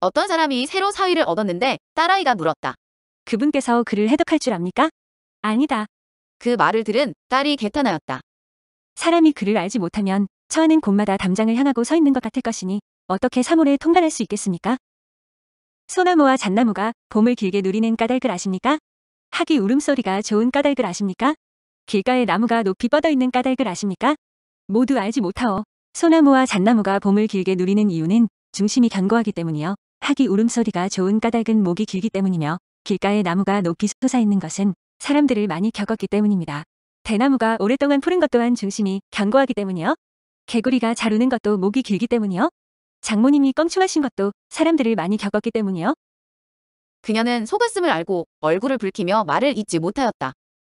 어떤 사람이 새로 사위를 얻었는데 딸아이가 물었다. 그분께서 그를 해독할 줄 압니까? 아니다. 그 말을 들은 딸이 개탄하였다. 사람이 그를 알지 못하면 처하는 곳마다 담장을 향하고 서 있는 것 같을 것이니 어떻게 사물에 통달할 수 있겠습니까? 소나무와 잣나무가 봄을 길게 누리는 까닭을 아십니까? 하기 울음소리가 좋은 까닭을 아십니까? 길가에 나무가 높이 뻗어있는 까닭을 아십니까? 모두 알지 못하오. 소나무와 잣나무가 봄을 길게 누리는 이유는 중심이 견고하기 때문이요. 파기 울음소리가 좋은 까닭은 목이 길기 때문이며 길가에 나무가 높이 솟아있는 것은 사람들을 많이 겪었기 때문입니다. 대나무가 오랫동안 푸른 것 또한 중심이 견고하기 때문이요. 개구리가 잘 우는 것도 목이 길기 때문이요. 장모님이 껑충하신 것도 사람들을 많이 겪었기 때문이요. 그녀는 속았음을 알고 얼굴을 붉히며 말을 잇지 못하였다.